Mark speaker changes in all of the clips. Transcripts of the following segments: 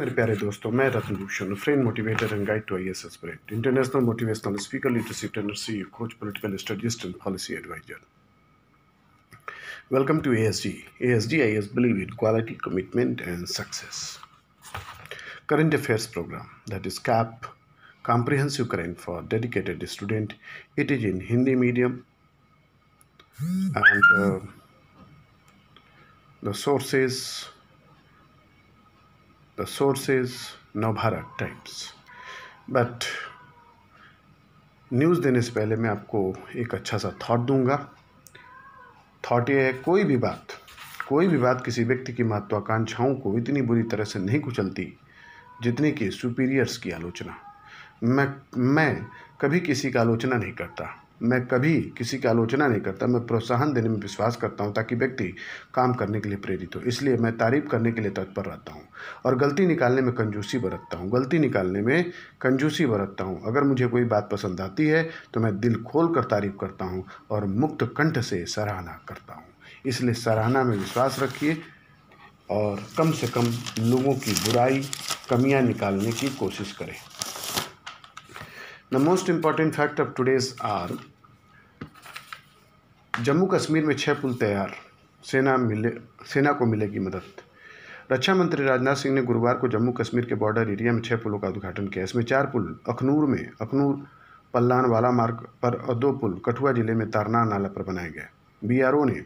Speaker 1: मेरे प्यारे दोस्तों मैं Ratan Bhushan friend motivator and guide to I S aspirant international motivational speaker leadership trainer C coach political स्टडीस्ट and policy advisor welcome to A S D A S D I S believe in quality commitment and success current affairs programme that is cap comprehensive current for dedicated student it is in Hindi medium and the sources The source is Navbharat Times. But news देने से पहले मैं आपको एक अच्छा सा thought दूंगा thought ये है कोई भी बात कोई भी बात किसी व्यक्ति की महत्वाकांक्षाओं को इतनी बुरी तरह से नहीं कुचलती जितनी कि सुपीरियर्स की आलोचना मैं मैं कभी किसी का आलोचना नहीं करता मैं कभी किसी की आलोचना नहीं करता मैं प्रोत्साहन देने में विश्वास करता हूँ ताकि व्यक्ति काम करने के लिए प्रेरित हो इसलिए मैं तारीफ करने के लिए तत्पर रहता हूँ और गलती निकालने में कंजूसी बरतता हूँ गलती निकालने में कंजूसी बरतता हूँ अगर मुझे कोई बात पसंद आती है तो मैं दिल खोल कर तारीफ करता हूँ और मुक्त कंठ से सराहना करता हूँ इसलिए सराहना में विश्वास रखिए और कम से कम लोगों की बुराई कमियाँ निकालने की कोशिश करें The most important fact of today's are Jammu Kashmir में छः पुल तैयार सेना मिले सेना को मिलेगी मदद रक्षा मंत्री राजनाथ सिंह ने गुरुवार को जम्मू कश्मीर के बॉर्डर एरिया में छः पुलों का उद्घाटन किया इसमें चार पुल अखनूर में अखनूर पल्लान वाला मार्ग पर और दो पुल कठुआ जिले में तारना नाला पर बनाए गए बी ने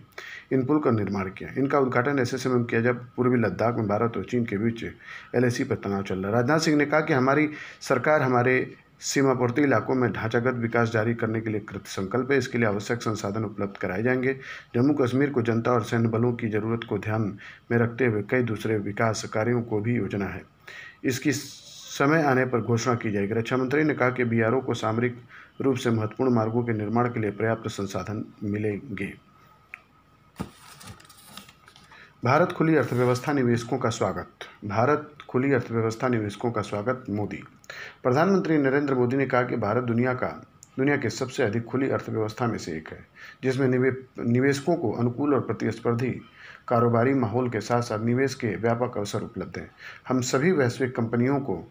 Speaker 1: इन पुल का निर्माण किया इनका उद्घाटन ऐसे समय में किया जब पूर्वी लद्दाख में भारत और चीन के बीच एलएसी पर तनाव चल रहा राजनाथ सिंह ने कहा कि हमारी सरकार हमारे सीमावर्ती इलाकों में ढांचागत विकास जारी करने के लिए कृत संकल्प है इसके लिए आवश्यक संसाधन उपलब्ध कराए जाएंगे जम्मू कश्मीर को जनता और सैन्य बलों की जरूरत को ध्यान में रखते हुए कई दूसरे विकास कार्यों को भी योजना है इसकी समय आने पर घोषणा की जाएगी रक्षा मंत्री ने कहा कि बी को सामरिक रूप से महत्वपूर्ण मार्गों के निर्माण के लिए पर्याप्त संसाधन मिलेंगे भारत खुली अर्थव्यवस्था निवेशकों का स्वागत भारत खुली अर्थव्यवस्था निवेशकों का स्वागत मोदी प्रधानमंत्री नरेंद्र मोदी ने कहा कि भारत दुनिया का दुनिया के सबसे अधिक खुली अर्थव्यवस्था में से एक है जिसमें निवे निवेशकों को अनुकूल और प्रतिस्पर्धी कारोबारी माहौल के साथ साथ निवेश के व्यापक अवसर उपलब्ध हैं हम सभी वैश्विक कंपनियों को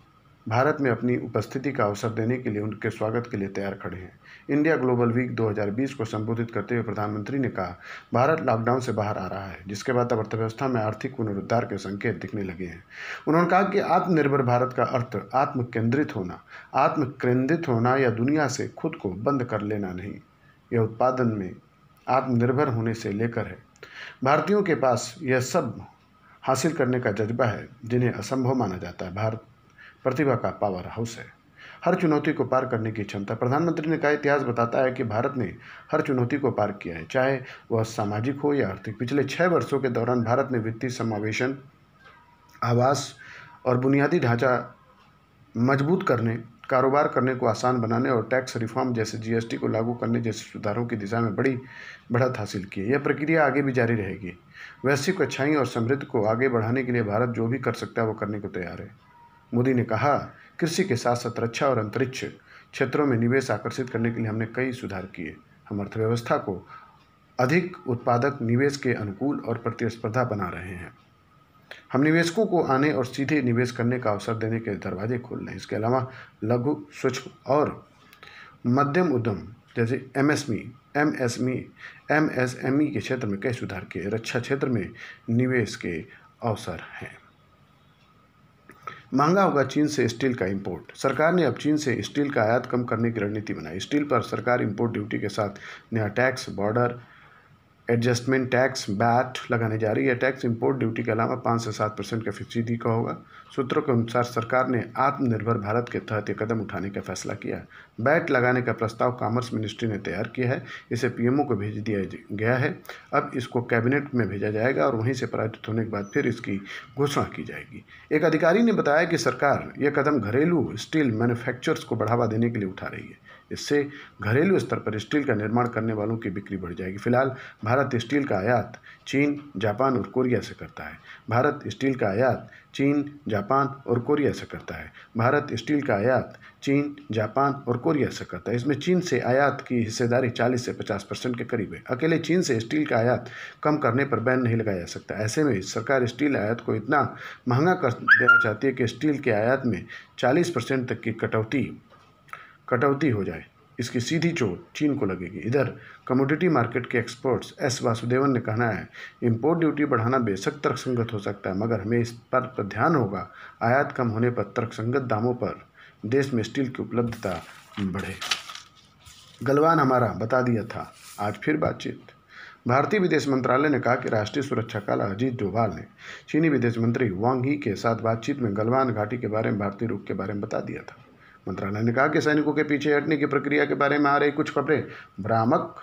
Speaker 1: भारत में अपनी उपस्थिति का अवसर देने के लिए उनके स्वागत के लिए तैयार खड़े हैं इंडिया ग्लोबल वीक 2020 को संबोधित करते हुए प्रधानमंत्री ने कहा भारत लॉकडाउन से बाहर आ रहा है जिसके बाद अब अर्थव्यवस्था में आर्थिक पुनरुद्धार के संकेत दिखने लगे हैं उन्होंने कहा कि आत्मनिर्भर भारत का अर्थ आत्म केंद्रित होना आत्म केंद्रित होना या दुनिया से खुद को बंद कर लेना नहीं यह उत्पादन में आत्मनिर्भर होने से लेकर है भारतीयों के पास यह सब हासिल करने का जज्बा है जिन्हें असंभव माना जाता है भारत प्रतिभा का पावर हाउस है हर चुनौती को पार करने की क्षमता प्रधानमंत्री ने कहा इतिहास बताता है कि भारत ने हर चुनौती को पार किया है चाहे वह सामाजिक हो या आर्थिक पिछले छः वर्षों के दौरान भारत ने वित्तीय समावेशन आवास और बुनियादी ढांचा मजबूत करने कारोबार करने को आसान बनाने और टैक्स रिफॉर्म जैसे जीएसटी को लागू करने जैसे सुधारों की दिशा में बड़ी बढ़त हासिल की है यह प्रक्रिया आगे भी जारी रहेगी वैश्विक अच्छाई और समृद्ध को आगे बढ़ाने के लिए भारत जो भी कर सकता है वो करने को तैयार है मोदी ने कहा कृषि के साथ साथ रक्षा और अंतरिक्ष क्षेत्रों में निवेश आकर्षित करने के लिए हमने कई सुधार किए हम अर्थव्यवस्था को अधिक उत्पादक निवेश के अनुकूल और प्रतिस्पर्धा बना रहे हैं हम निवेशकों को आने और सीधे निवेश करने का अवसर देने के दरवाजे खोल रहे हैं इसके अलावा लघु सूक्ष्म और मध्यम उद्यम जैसे M M M S S me me S M E के क्षेत्र में कई सुधार किए रक्षा क्षेत्र में निवेश के अवसर हैं महंगा होगा चीन से स्टील का इंपोर्ट सरकार ने अब चीन से स्टील का आयात कम करने की रणनीति बनाई स्टील पर सरकार इंपोर्ट ड्यूटी के साथ नया tax border adjustment tax VAT लगाने जा रही है टैक्स इंपोर्ट ड्यूटी के अलावा पाँच से सात परसेंट का फीसदी का होगा सूत्रों के अनुसार सरकार ने आत्मनिर्भर भारत के तहत ये कदम उठाने का फैसला किया बैट लगाने का प्रस्ताव कॉमर्स मिनिस्ट्री ने तैयार किया है इसे पीएमओ को भेज दिया गया है अब इसको कैबिनेट में भेजा जाएगा और वहीं से पराजित होने के बाद फिर इसकी घोषणा की जाएगी एक अधिकारी ने बताया कि सरकार यह कदम घरेलू स्टील मैन्युफैक्चरर्स को बढ़ावा देने के लिए उठा रही है इससे घरेलू स्तर पर स्टील का निर्माण करने वालों की बिक्री बढ़ जाएगी फिलहाल भारत स्टील का आयात चीन जापान और कोरिया से करता है भारत स्टील का आयात चीन जापान और कोरिया से करता है भारत स्टील का आयात चीन जापान और कोरिया से करता है इसमें चीन से आयात की हिस्सेदारी 40 से 50 परसेंट के करीब है अकेले चीन से स्टील का आयात कम करने पर बैन नहीं लगाया जा सकता ऐसे में सरकार स्टील आयात को इतना महंगा कर देना चाहती है कि स्टील के आयात में चालीस परसेंट तक की कटौती कटौती हो जाए इसकी सीधी चोट चीन को लगेगी इधर कमोडिटी मार्केट के एक्सपर्ट्स एस वासुदेवन ने कहना है इंपोर्ट ड्यूटी बढ़ाना बेशक तर्कसंगत हो सकता है मगर हमें इस पर ध्यान होगा आयात कम होने पर तर्कसंगत दामों पर देश में स्टील की उपलब्धता बढ़े गलवान हमारा बता दिया था आज फिर बातचीत भारतीय विदेश मंत्रालय ने कहा कि राष्ट्रीय सुरक्षा काला अजीत डोभाल ने चीनी विदेश मंत्री वांग ही के साथ बातचीत में गलवान घाटी के बारे में भारतीय रूप के बारे में बता दिया था मंत्रालय ने कहा कि सैनिकों के पीछे हटने की प्रक्रिया के बारे में आ रही कुछ खबरें भ्रामक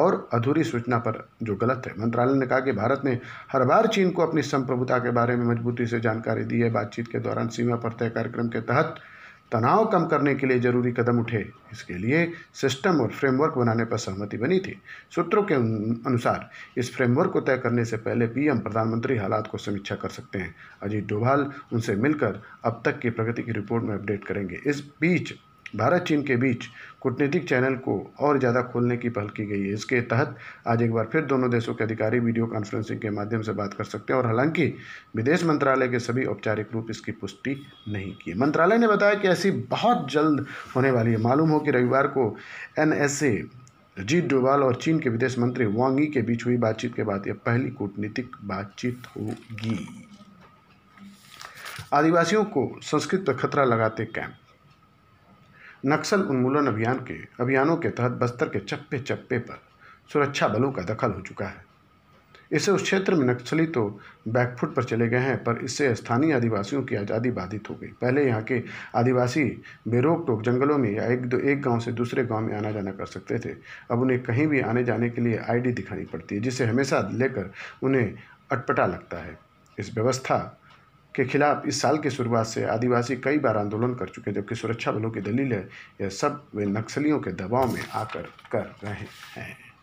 Speaker 1: और अधूरी सूचना पर जो गलत है मंत्रालय ने कहा कि भारत ने हर बार चीन को अपनी संप्रभुता के बारे में मजबूती से जानकारी दी है बातचीत के दौरान सीमा पर तय कार्यक्रम के तहत तनाव कम करने के लिए जरूरी कदम उठे इसके लिए सिस्टम और फ्रेमवर्क बनाने पर सहमति बनी थी सूत्रों के अनुसार इस फ्रेमवर्क को तय करने से पहले पीएम प्रधानमंत्री हालात को समीक्षा कर सकते हैं अजीत डोभाल उनसे मिलकर अब तक की प्रगति की रिपोर्ट में अपडेट करेंगे इस बीच भारत चीन के बीच कूटनीतिक चैनल को और ज़्यादा खोलने की पहल की गई है इसके तहत आज एक बार फिर दोनों देशों के अधिकारी वीडियो कॉन्फ्रेंसिंग के माध्यम से बात कर सकते हैं और हालांकि विदेश मंत्रालय के सभी औपचारिक रूप इसकी पुष्टि नहीं की मंत्रालय ने बताया कि ऐसी बहुत जल्द होने वाली है मालूम हो कि रविवार को एन अजीत डोवाल और चीन के विदेश मंत्री वांगी के बीच हुई बातचीत के बाद यह पहली कूटनीतिक बातचीत होगी आदिवासियों को संस्कृत पर खतरा लगाते कैंप नक्सल उन्मूलन अभियान के अभियानों के तहत बस्तर के चप्पे चप्पे पर सुरक्षा बलों का दखल हो चुका है इससे उस क्षेत्र में नक्सली तो बैकफुट पर चले गए हैं पर इससे स्थानीय आदिवासियों की आज़ादी बाधित हो गई पहले यहाँ के आदिवासी बेरोक टोक जंगलों में या एक दो एक गांव से दूसरे गांव में आना जाना कर सकते थे अब उन्हें कहीं भी आने जाने के लिए आईडी दिखानी पड़ती है जिसे हमेशा लेकर उन्हें अटपटा लगता है इस व्यवस्था के खिलाफ इस साल की शुरुआत से आदिवासी कई बार आंदोलन कर चुके हैं जबकि सुरक्षा बलों की दलील है यह सब वे नक्सलियों के दबाव में आकर कर रहे हैं